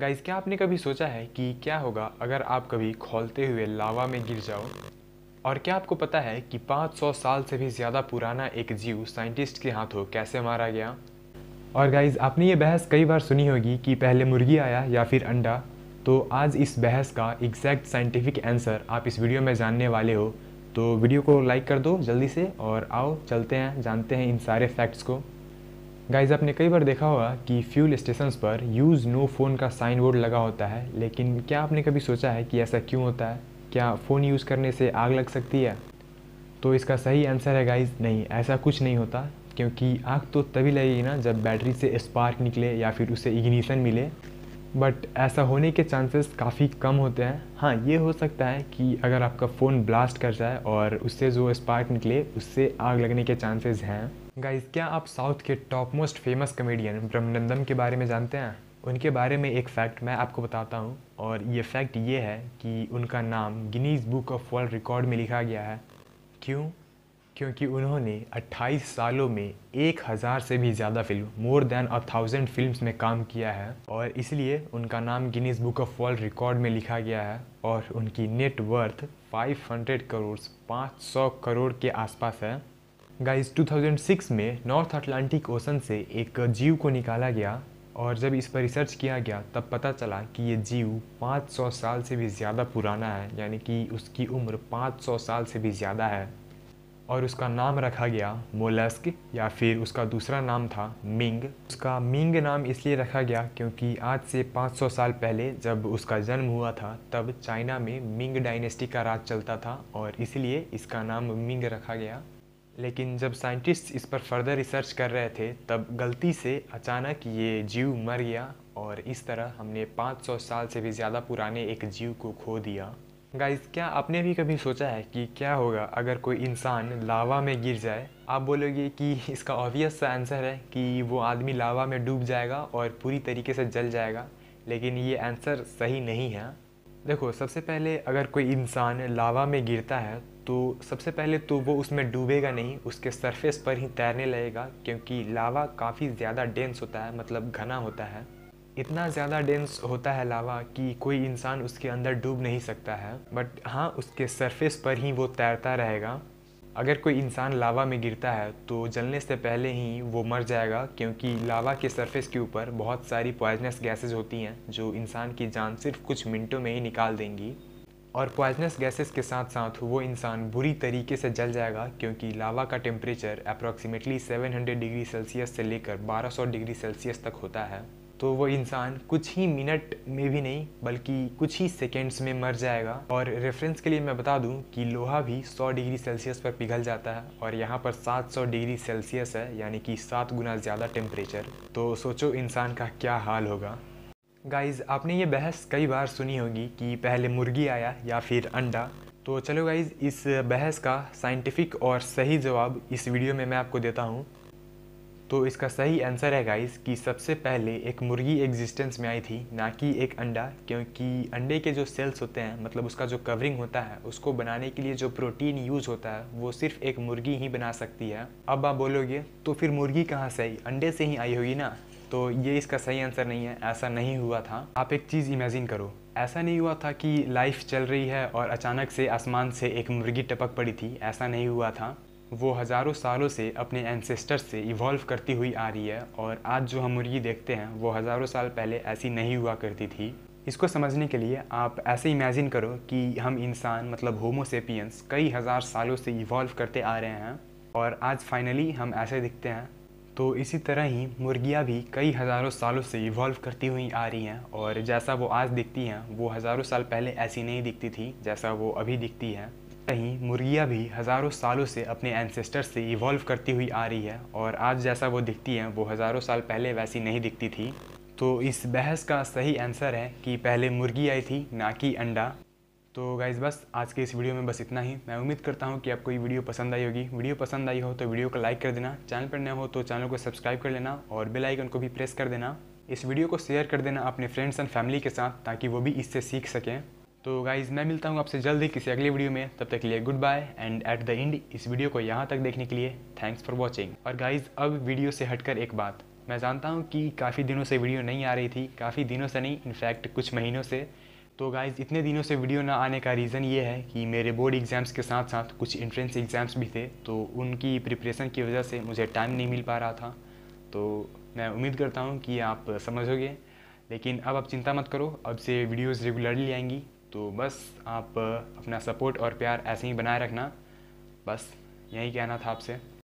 guys क्या आपने कभी सोचा है कि क्या होगा अगर आप कभी खोलते हुए लावा में गिर जाओ और क्या आपको पता है कि 500 साल से भी ज़्यादा पुराना एक जीव साइंटिस्ट के हाथों कैसे मारा गया और गाइज आपने ये बहस कई बार सुनी होगी कि पहले मुर्गी आया या फिर अंडा तो आज इस बहस का एग्जैक्ट साइंटिफिक आंसर आप इस वीडियो में जानने वाले हो तो वीडियो को लाइक कर दो जल्दी से और आओ चलते हैं जानते हैं इन सारे फैक्ट्स को गाइज आपने कई बार देखा होगा कि फ्यूल स्टेशन पर यूज़ नो फ़ोन का साइन बोर्ड लगा होता है लेकिन क्या आपने कभी सोचा है कि ऐसा क्यों होता है क्या फ़ोन यूज़ करने से आग लग सकती है तो इसका सही आंसर है गाइज नहीं ऐसा कुछ नहीं होता क्योंकि आग तो तभी लगेगी ना जब बैटरी से स्पार्क निकले या फिर उसे इग्निशन मिले बट ऐसा होने के चांसेस काफ़ी कम होते हैं हाँ ये हो सकता है कि अगर आपका फ़ोन ब्लास्ट कर जाए और उससे जो स्पार्क निकले उससे आग लगने के चांसेस हैं गाइज क्या आप साउथ के top most famous comedian Brahmanandam के बारे में जानते हैं उनके बारे में एक फ़ैक्ट मैं आपको बताता हूँ और ये फैक्ट ये है कि उनका नाम Guinness book of world record में लिखा गया है क्यों क्योंकि उन्होंने 28 सालों में 1000 से भी ज़्यादा film more than a thousand film में काम किया है और इसलिए उनका नाम Guinness book of world record में लिखा गया है और उनकी नेटवर्थ 500 करोड़ 500 करोड़ के आसपास है गाइस 2006 में नॉर्थ अटलांटिक ओशन से एक जीव को निकाला गया और जब इस पर रिसर्च किया गया तब पता चला कि ये जीव 500 साल से भी ज़्यादा पुराना है यानी कि उसकी उम्र 500 साल से भी ज़्यादा है और उसका नाम रखा गया मोलस्क या फिर उसका दूसरा नाम था मिंग उसका मिंग नाम इसलिए रखा गया क्योंकि आज से 500 साल पहले जब उसका जन्म हुआ था तब चाइना में मिंग डायनेस्टी का राज चलता था और इसलिए इसका नाम मिंग रखा गया लेकिन जब साइंटिस्ट इस पर फर्दर रिसर्च कर रहे थे तब गलती से अचानक ये जीव मर गया और इस तरह हमने 500 साल से भी ज़्यादा पुराने एक जीव को खो दिया गाइस क्या आपने भी कभी सोचा है कि क्या होगा अगर कोई इंसान लावा में गिर जाए आप बोलोगे कि इसका ऑबियस सा आंसर है कि वो आदमी लावा में डूब जाएगा और पूरी तरीके से जल जाएगा लेकिन ये आंसर सही नहीं है देखो सबसे पहले अगर कोई इंसान लावा में गिरता है तो सबसे पहले तो वो उसमें डूबेगा नहीं उसके सरफेस पर ही तैरने लगेगा क्योंकि लावा काफ़ी ज़्यादा डेंस होता है मतलब घना होता है इतना ज़्यादा डेंस होता है लावा कि कोई इंसान उसके अंदर डूब नहीं सकता है बट हाँ उसके सरफेस पर ही वो तैरता रहेगा अगर कोई इंसान लावा में गिरता है तो जलने से पहले ही वो मर जाएगा क्योंकि लावा के सरफेस के ऊपर बहुत सारी पॉइजनस गैसेज होती हैं जो इंसान की जान सिर्फ कुछ मिनटों में ही निकाल देंगी और पॉइजनस गैसेस के साथ साथ वो इंसान बुरी तरीके से जल जाएगा क्योंकि लावा का टेम्परेचर अप्रॉक्सीमेटली 700 डिग्री सेल्सियस से लेकर 1200 डिग्री सेल्सियस तक होता है तो वो इंसान कुछ ही मिनट में भी नहीं बल्कि कुछ ही सेकेंड्स में मर जाएगा और रेफरेंस के लिए मैं बता दूं कि लोहा भी 100 डिग्री सेल्सियस पर पिघल जाता है और यहाँ पर 700 डिग्री सेल्सियस है यानी कि सात गुना ज़्यादा टेम्परेचर तो सोचो इंसान का क्या हाल होगा गाइज आपने ये बहस कई बार सुनी होगी कि पहले मुर्गी आया या फिर अंडा तो चलो गाइज इस बहस का साइंटिफिक और सही जवाब इस वीडियो में मैं आपको देता हूँ तो इसका सही आंसर है गाइस कि सबसे पहले एक मुर्गी एग्जिस्टेंस में आई थी ना कि एक अंडा क्योंकि अंडे के जो सेल्स होते हैं मतलब उसका जो कवरिंग होता है उसको बनाने के लिए जो प्रोटीन यूज़ होता है वो सिर्फ एक मुर्गी ही बना सकती है अब आप बोलोगे तो फिर मुर्गी कहाँ से आई अंडे से ही आई होगी ना तो ये इसका सही आंसर नहीं है ऐसा नहीं हुआ था आप एक चीज़ इमेजिन करो ऐसा नहीं हुआ था कि लाइफ चल रही है और अचानक से आसमान से एक मुर्गी टपक पड़ी थी ऐसा नहीं हुआ था वो हज़ारों सालों से अपने एनसेस्टर से इवॉल्व करती हुई आ रही है और आज जो हम मुर्गी देखते हैं वो हज़ारों साल पहले ऐसी नहीं हुआ करती थी इसको समझने के लिए आप ऐसे इमेजिन करो कि हम इंसान मतलब होमोसेपियंस कई हज़ार सालों से इवॉल्व करते आ रहे हैं और आज फाइनली हम ऐसे दिखते हैं तो इसी तरह ही मुर्गियाँ भी कई हज़ारों सालों से इवॉल्व करती हुई आ रही हैं और जैसा वो आज दिखती हैं वो हज़ारों साल पहले ऐसी नहीं दिखती थी जैसा वो अभी दिखती हैं कहीं मुर्गियाँ भी हज़ारों सालों से अपने एंसेस्टर से इवॉल्व करती हुई आ रही है और आज जैसा वो दिखती हैं वो हज़ारों साल पहले वैसी नहीं दिखती थी तो इस बहस का सही आंसर है कि पहले मुर्गी आई थी ना कि अंडा तो गाइज़ बस आज के इस वीडियो में बस इतना ही मैं उम्मीद करता हूँ कि आपको ये वीडियो पसंद आई होगी वीडियो पसंद आई हो तो वीडियो को लाइक कर देना चैनल पर नया हो तो चैनल को सब्सक्राइब कर लेना और बेल आइकन को भी प्रेस कर देना इस वीडियो को शेयर कर देना अपने फ्रेंड्स एंड फैमिली के साथ ताकि वो भी इससे सीख सकें तो गाइज़ मैं मिलता हूँ आपसे जल्दी किसी अगले वीडियो में तब तक के लिए good bye and at the end इस वीडियो को यहाँ तक देखने के लिए थैंक्स फॉर वॉचिंग और गाइज़ अब वीडियो से हटकर एक बात मैं जानता हूँ कि काफ़ी दिनों से वीडियो नहीं आ रही थी काफ़ी दिनों से नहीं इनफैक्ट कुछ महीनों से तो गाइज़ इतने दिनों से वीडियो ना आने का रीज़न ये है कि मेरे बोर्ड एग्ज़ाम्स के साथ साथ कुछ इंट्रेंस एग्ज़ाम्स भी थे तो उनकी प्रिपरेशन की वजह से मुझे टाइम नहीं मिल पा रहा था तो मैं उम्मीद करता हूँ कि आप समझोगे लेकिन अब आप चिंता मत करो अब से वीडियोस रेगुलरली आएंगी तो बस आप अपना सपोर्ट और प्यार ऐसे ही बनाए रखना बस यही कहना था आपसे